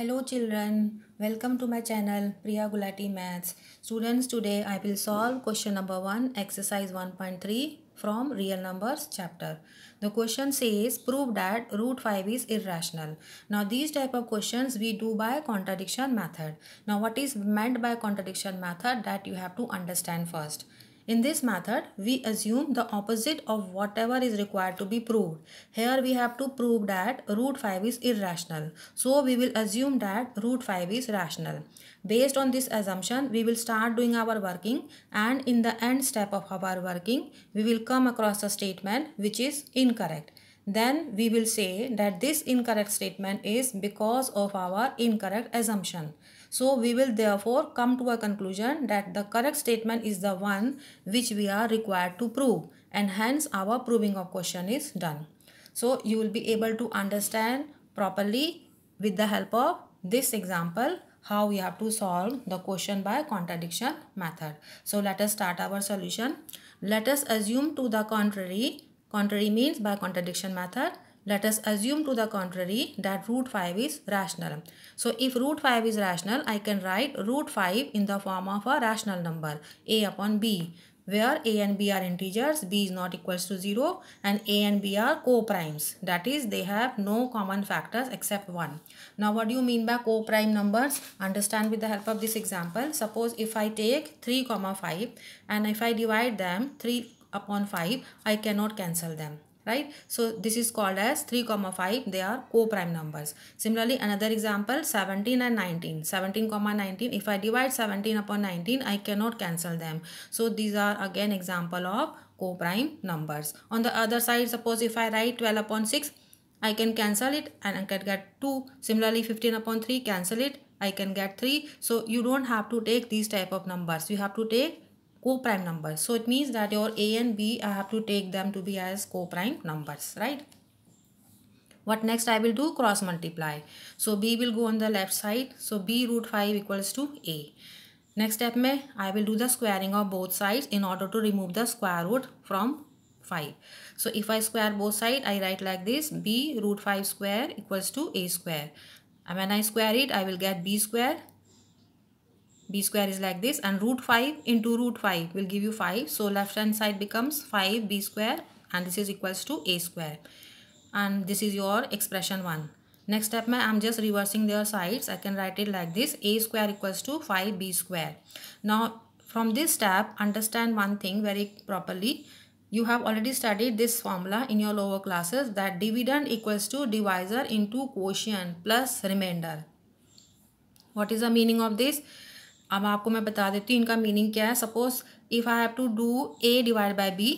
Hello children, welcome to my channel Priya Gulati Maths. Students, today I will solve question number 1 exercise 1.3 from real numbers chapter. The question says prove that root 5 is irrational. Now these type of questions we do by contradiction method. Now what is meant by contradiction method that you have to understand first. In this method, we assume the opposite of whatever is required to be proved. Here we have to prove that root 5 is irrational. So we will assume that root 5 is rational. Based on this assumption, we will start doing our working and in the end step of our working, we will come across a statement which is incorrect then we will say that this incorrect statement is because of our incorrect assumption. So we will therefore come to a conclusion that the correct statement is the one which we are required to prove and hence our proving of question is done. So you will be able to understand properly with the help of this example how we have to solve the question by contradiction method. So let us start our solution. Let us assume to the contrary. Contrary means by contradiction method let us assume to the contrary that root 5 is rational. So if root 5 is rational, I can write root 5 in the form of a rational number a upon b where a and b are integers, b is not equals to 0 and a and b are co-primes. That is they have no common factors except 1. Now what do you mean by co-prime numbers? Understand with the help of this example. Suppose if I take 3 comma 5 and if I divide them 3 upon 5, I cannot cancel them right so this is called as 3 comma 5 they are co-prime numbers similarly another example 17 and 19 17 comma 19 if i divide 17 upon 19 i cannot cancel them so these are again example of co-prime numbers on the other side suppose if i write 12 upon 6 I can cancel it and I can get 2. Similarly, 15 upon 3, cancel it. I can get 3. So you don't have to take these type of numbers. You have to take co-prime numbers. So it means that your a and b I have to take them to be as co-prime numbers, right? What next I will do? Cross multiply. So b will go on the left side. So b root 5 equals to a. Next step may I will do the squaring of both sides in order to remove the square root from 5. So if I square both sides, I write like this b root 5 square equals to a square. And when I square it, I will get b square b square is like this and root 5 into root 5 will give you 5 so left hand side becomes 5 b square and this is equals to a square and this is your expression 1 next step i'm just reversing their sides i can write it like this a square equals to 5 b square now from this step understand one thing very properly you have already studied this formula in your lower classes that dividend equals to divisor into quotient plus remainder what is the meaning of this अब आपको मैं बता देती हूँ इनका meaning क्या है suppose if I have to do A divide by B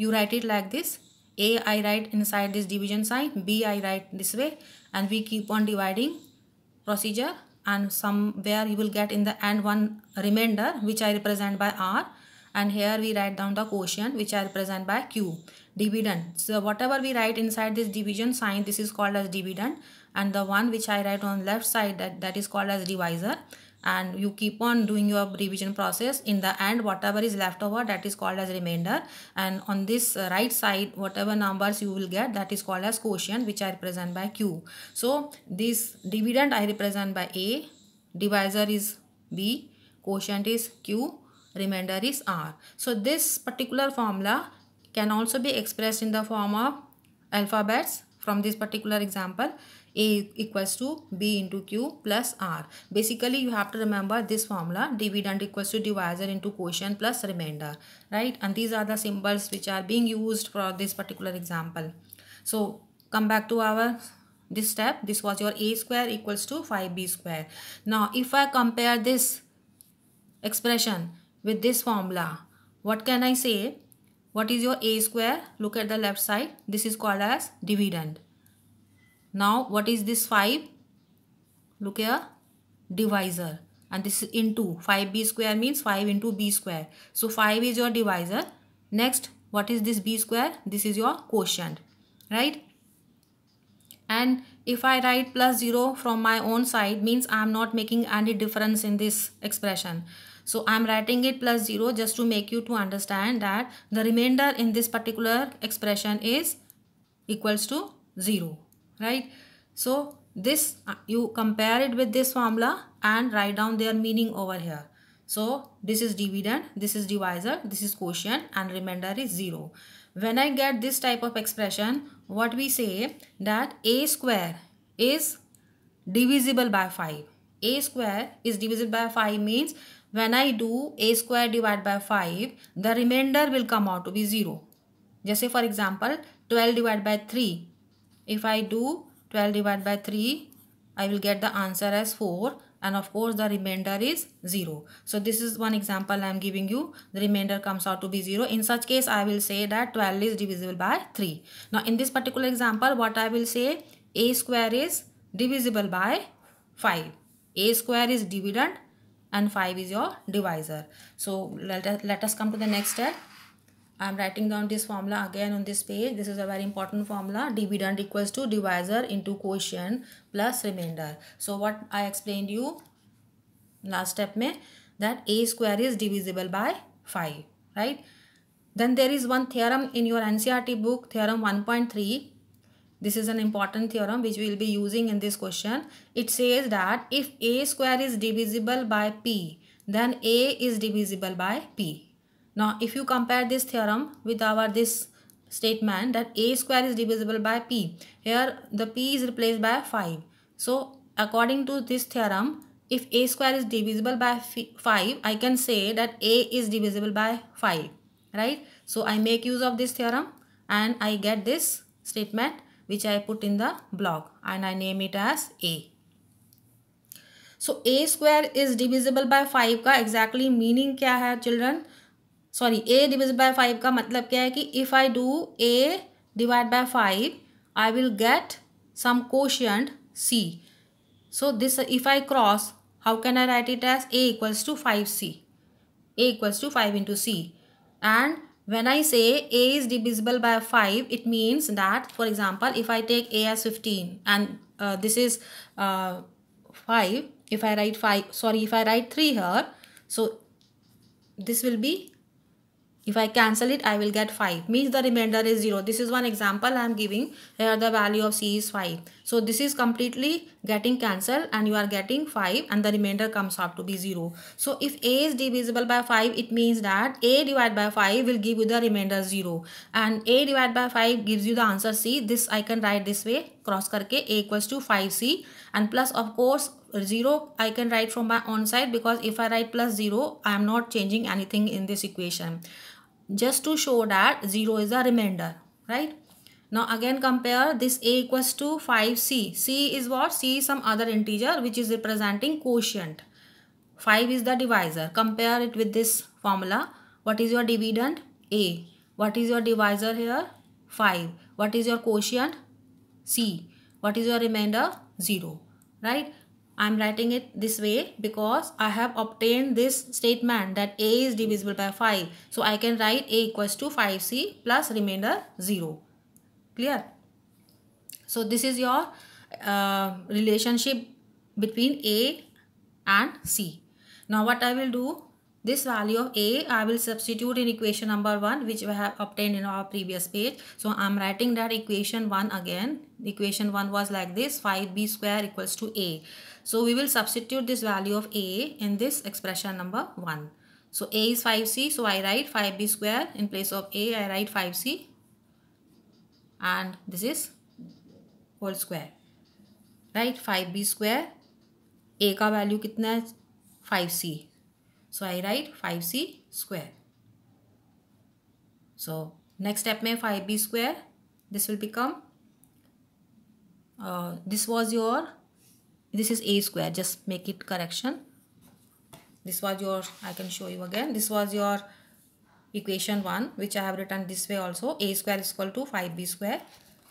you write it like this A I write inside this division sign B I write this way and we keep on dividing procedure and somewhere you will get in the end one remainder which I represent by R and here we write down the question which I represent by Q dividend so what ever we write inside this division sign this is called as dividend and the one which I write on left side that is called as divisor and you keep on doing your revision process in the end whatever is left over that is called as remainder and on this uh, right side whatever numbers you will get that is called as quotient which I represent by Q. So this dividend I represent by A, divisor is B, quotient is Q, remainder is R. So this particular formula can also be expressed in the form of alphabets from this particular example a equals to B into Q plus R. Basically, you have to remember this formula. Dividend equals to divisor into quotient plus remainder. Right? And these are the symbols which are being used for this particular example. So, come back to our this step. This was your A square equals to 5B square. Now, if I compare this expression with this formula, what can I say? What is your A square? Look at the left side. This is called as dividend. Now what is this 5? Look here, divisor. And this is into 5b square means 5 into b square. So 5 is your divisor. Next, what is this b square? This is your quotient, right? And if I write plus 0 from my own side means I am not making any difference in this expression. So I am writing it plus 0 just to make you to understand that the remainder in this particular expression is equals to 0 right so this uh, you compare it with this formula and write down their meaning over here so this is dividend this is divisor this is quotient and remainder is 0 when i get this type of expression what we say that a square is divisible by 5 a square is divisible by 5 means when i do a square divided by 5 the remainder will come out to be 0 जैसे for example, twelve divided by three. If I do 12 divided by 3, I will get the answer as 4 and of course the remainder is 0. So this is one example I am giving you. The remainder comes out to be 0. In such case, I will say that 12 is divisible by 3. Now in this particular example, what I will say a square is divisible by 5. a square is dividend and 5 is your divisor. So let us, let us come to the next step. I am writing down this formula again on this page. This is a very important formula. Dividend equals to divisor into quotient plus remainder. So what I explained you last step may that a square is divisible by 5, right? Then there is one theorem in your NCRT book, theorem 1.3. This is an important theorem which we will be using in this question. It says that if a square is divisible by p, then a is divisible by p, now, if you compare this theorem with our this statement that a square is divisible by p, here the p is replaced by 5. So, according to this theorem, if a square is divisible by 5, I can say that a is divisible by 5, right? So, I make use of this theorem and I get this statement which I put in the block and I name it as a. So, a square is divisible by five ka exactly meaning kya hai children? Sorry A divides by five का मतलब क्या है कि if I do A divide by five I will get some quotient C so this if I cross how can I write it as A equals to five C A equals to five into C and when I say A is divisible by five it means that for example if I take A as fifteen and this is five if I write five sorry if I write three here so this will be If I cancel it, I will get 5. Means the remainder is 0. This is one example I am giving. Here the value of C is 5. So this is completely getting cancelled and you are getting 5 and the remainder comes up to be 0. So if A is divisible by 5, it means that A divided by 5 will give you the remainder 0. And A divided by 5 gives you the answer C. This I can write this way. Cross karke A equals to 5C. And plus of course 0 I can write from my own side because if I write plus 0 I am not changing anything in this equation just to show that 0 is a remainder, right? Now again compare this a equals to 5c. c is what? c is some other integer which is representing quotient. 5 is the divisor. Compare it with this formula. What is your dividend? a. What is your divisor here? 5. What is your quotient? c. What is your remainder? 0. Right? I'm writing it this way because I have obtained this statement that A is divisible by 5. So I can write A equals to 5C plus remainder 0. Clear? So this is your uh, relationship between A and C. Now what I will do, this value of a i will substitute in equation number 1 which we have obtained in our previous page so i'm writing that equation 1 again equation 1 was like this 5b square equals to a so we will substitute this value of a in this expression number 1 so a is 5c so i write 5b square in place of a i write 5c and this is whole square right 5b square a ka value kitna hai 5c So I write 5c square. So next step may 5b square. This will become, uh, this was your, this is a square. Just make it correction. This was your, I can show you again. This was your equation 1 which I have written this way also. a square is equal to 5b square.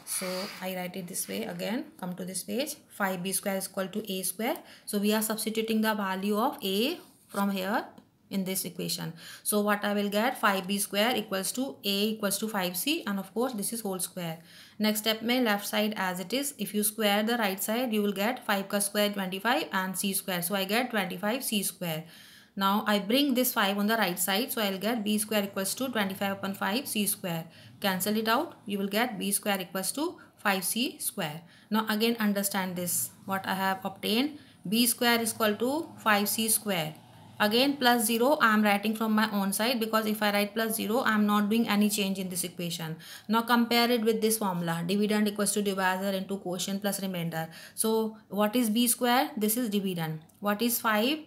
So I write it this way again. Come to this page. 5b square is equal to a square. So we are substituting the value of a from here in this equation. So what I will get 5b square equals to a equals to 5c and of course this is whole square. Next step may left side as it is. If you square the right side you will get 5 ka square 25 and c square. So I get 25c square. Now I bring this 5 on the right side so I will get b square equals to 25 upon 5 c square. Cancel it out you will get b square equals to 5c square. Now again understand this what I have obtained b square is equal to 5c square again plus 0 I am writing from my own side because if I write plus 0 I am not doing any change in this equation. Now compare it with this formula dividend equals to divisor into quotient plus remainder. So what is b square? This is dividend. What is 5?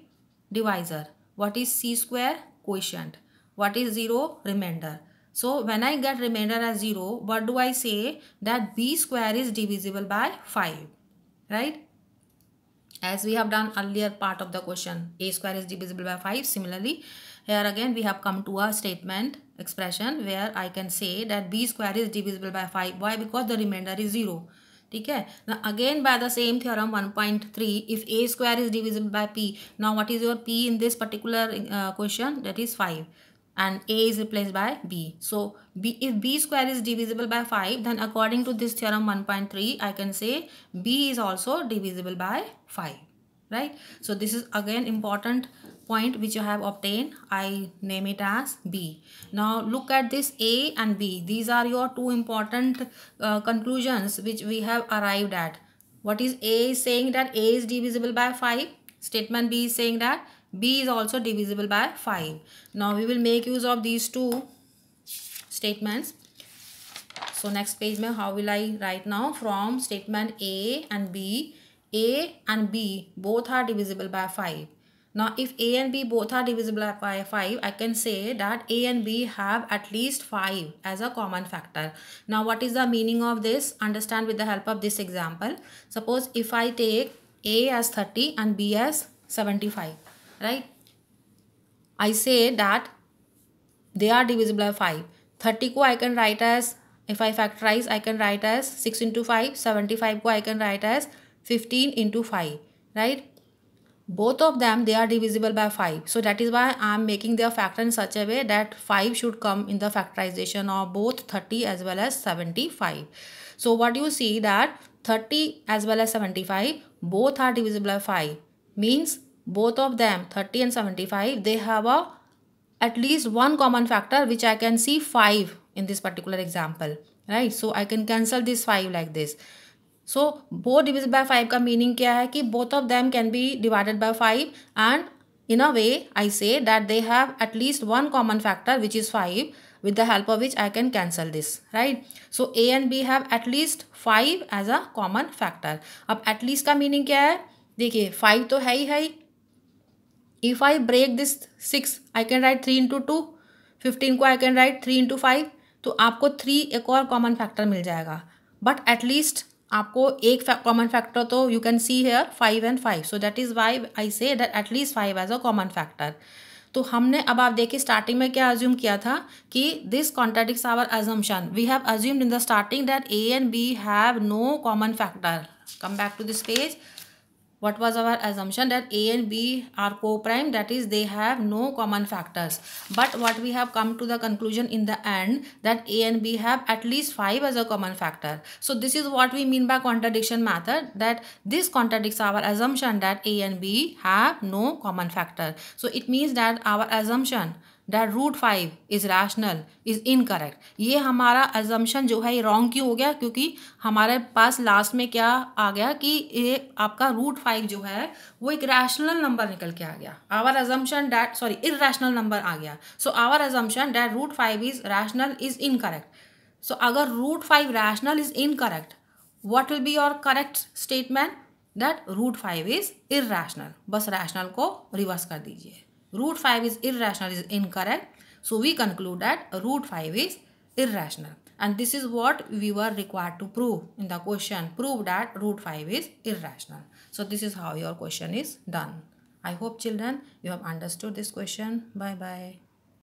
Divisor. What is c square? Quotient. What is 0? Remainder. So when I get remainder as 0 what do I say that b square is divisible by 5 right? as we have done earlier part of the question a square is divisible by 5 similarly here again we have come to a statement expression where i can say that b square is divisible by 5 why because the remainder is 0 Okay. Now again by the same theorem 1.3 if a square is divisible by p, now what is your p in this particular uh, question? That 5 and A is replaced by B. So B, if B square is divisible by 5 then according to this theorem 1.3 I can say B is also divisible by 5 right. So this is again important point which you have obtained I name it as B. Now look at this A and B these are your two important uh, conclusions which we have arrived at. What is A saying that A is divisible by 5 statement B is saying that b is also divisible by 5 now we will make use of these two statements so next page mein how will i write now from statement a and b a and b both are divisible by 5 now if a and b both are divisible by 5 i can say that a and b have at least 5 as a common factor now what is the meaning of this understand with the help of this example suppose if i take a as 30 and b as 75 right i say that they are divisible by 5 30 ko i can write as if i factorize i can write as 6 into 5 75 ko i can write as 15 into 5 right both of them they are divisible by 5 so that is why i am making their factor in such a way that 5 should come in the factorization of both 30 as well as 75 so what you see that 30 as well as 75 both are divisible by 5 means both of them 30 and 75 they have a at least one common factor which I can see 5 in this particular example right so I can cancel this 5 like this so both divided by 5 का meaning क्या है कि both of them can be divided by 5 and in a way I say that they have at least one common factor which is 5 with the help of which I can cancel this right so A and B have at least 5 as a common factor अब at least का meaning क्या है देखिए 5 तो है ही है ही if I break this six I can write three into two fifteen को I can write three into five तो आपको थ्री एक और कॉमन फैक्टर मिल जाएगा बट एटलीस्ट आपको एक कॉमन फैक्टर तो you can see here five and five so that is why I say that at least five as a common factor तो हमने अब आप देखिए स्टार्टिंग में क्या अज्यूम किया था कि this contradicts our assumption we have assumed in the starting that A and B have no common factor come back to this page what was our assumption that a and b are co-prime that is they have no common factors but what we have come to the conclusion in the end that a and b have at least 5 as a common factor so this is what we mean by contradiction method that this contradicts our assumption that a and b have no common factor so it means that our assumption that root five is rational is incorrect ये हमारा assumption जो है ये wrong क्यों हो गया क्योंकि हमारे पास लास्ट में क्या आ गया कि ये आपका रूट फाइव जो है वो एक रैशनल नंबर निकल के आ गया our assumption that sorry rational number आ गया so our assumption that root five is rational is incorrect so अगर root five rational is incorrect what will be your correct statement that root five is rational बस rational को reverse कर दीजिए root 5 is irrational is incorrect. So we conclude that root 5 is irrational. And this is what we were required to prove in the question. Prove that root 5 is irrational. So this is how your question is done. I hope children you have understood this question. Bye bye.